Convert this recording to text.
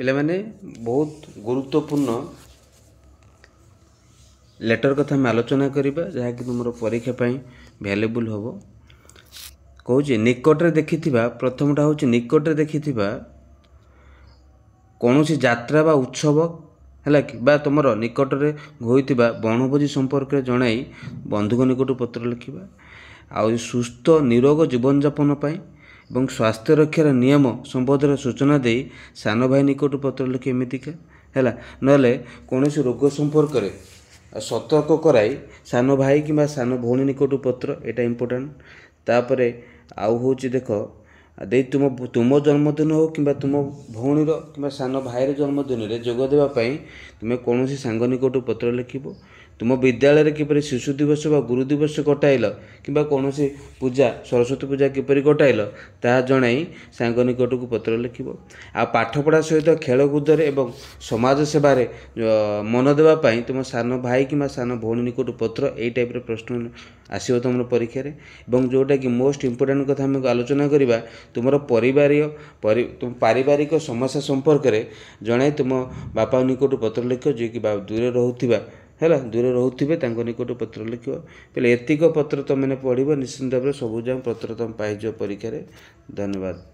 ପିଲାମାନେ ବହୁତ ଗୁରୁତ୍ୱପୂର୍ଣ୍ଣ ଲେଟର କଥା ଆମେ ଆଲୋଚନା କରିବା ଯାହାକି ତୁମର ପରୀକ୍ଷା ପାଇଁ ଭ୍ୟାଲୁଏବୁଲ୍ ହେବ କହୁଛି ନିକଟରେ ଦେଖିଥିବା ପ୍ରଥମଟା ହେଉଛି ନିକଟରେ ଦେଖିଥିବା କୌଣସି ଯାତ୍ରା ବା ଉତ୍ସବ ହେଲା କି ବା ତୁମର ନିକଟରେ ହୋଇଥିବା ବଣଭୋଜି ସମ୍ପର୍କରେ ଜଣାଇ ବନ୍ଧୁଙ୍କ ନିକଟକୁ ପତ୍ର ଲେଖିବା ଆଉ ସୁସ୍ଥ ନିରୋଗ ଜୀବନଯାପନ ପାଇଁ ଏବଂ ସ୍ୱାସ୍ଥ୍ୟ ରକ୍ଷାର ନିୟମ ସମ୍ବନ୍ଧରେ ସୂଚନା ଦେଇ ସାନ ଭାଇ ନିକଟ ପତ୍ର ଲେଖି ଏମିତିକା ହେଲା ନହେଲେ କୌଣସି ରୋଗ ସମ୍ପର୍କରେ ସତର୍କ କରାଇ ସାନ ଭାଇ କିମ୍ବା ସାନ ଭଉଣୀ ନିକଟ ପତ୍ର ଏଇଟା ଇମ୍ପୋର୍ଟାଣ୍ଟ ତାପରେ ଆଉ ହେଉଛି ଦେଖ ଦେଇ ତୁମ ତୁମ ଜନ୍ମଦିନ ହେଉ କିମ୍ବା ତୁମ ଭଉଣୀର କିମ୍ବା ସାନ ଭାଇର ଜନ୍ମଦିନରେ ଯୋଗ ଦେବା ପାଇଁ ତୁମେ କୌଣସି ସାଙ୍ଗ ନିକଟକୁ ପତ୍ର ଲେଖିବ ତୁମ ବିଦ୍ୟାଳୟରେ କିପରି ଶିଶୁ ଦିବସ ବା ଗୁରୁ ଦିବସ କଟାଇଲ କିମ୍ବା କୌଣସି ପୂଜା ସରସ୍ଵତୀ ପୂଜା କିପରି କଟାଇଲ ତାହା ଜଣାଇ ସାଙ୍ଗ ନିକଟକୁ ପତ୍ର ଲେଖିବ ଆଉ ପାଠପଢ଼ା ସହିତ ଖେଳକୁଦରେ ଏବଂ ସମାଜ ସେବାରେ ମନ ଦେବା ପାଇଁ ତୁମ ସାନ ଭାଇ କିମ୍ବା ସାନ ଭଉଣୀ ନିକଟକୁ ପତ୍ର ଏଇ ଟାଇପ୍ର ପ୍ରଶ୍ନ ଆସିବ ତୁମର ପରୀକ୍ଷାରେ ଏବଂ ଯେଉଁଟାକି ମୋଷ୍ଟ ଇମ୍ପୋର୍ଟାଣ୍ଟ କଥା ଆମେ ଆଲୋଚନା କରିବା ତୁମର ପରିବାରୀୟ ତୁମ ପାରିବାରିକ ସମସ୍ୟା ସମ୍ପର୍କରେ ଜଣାଇ ତୁମ ବାପା ନିକଟକୁ ପତ୍ର ଲେଖ ଯିଏକି ଦୂରରେ ରହୁଥିବା ହେଲା ଦୂରେ ରହୁଥିବେ ତାଙ୍କ ନିକଟ ପତ୍ର ଲେଖିବ ବୋଲେ ଏତିକ ପତ୍ର ତୁମେ ପଢ଼ିବ ନିଶ୍ଚିନ୍ତ ଭାବରେ ସବୁଯାକ ପତ୍ର ତୁମେ ପାଇଯିବ ପରୀକ୍ଷାରେ ଧନ୍ୟବାଦ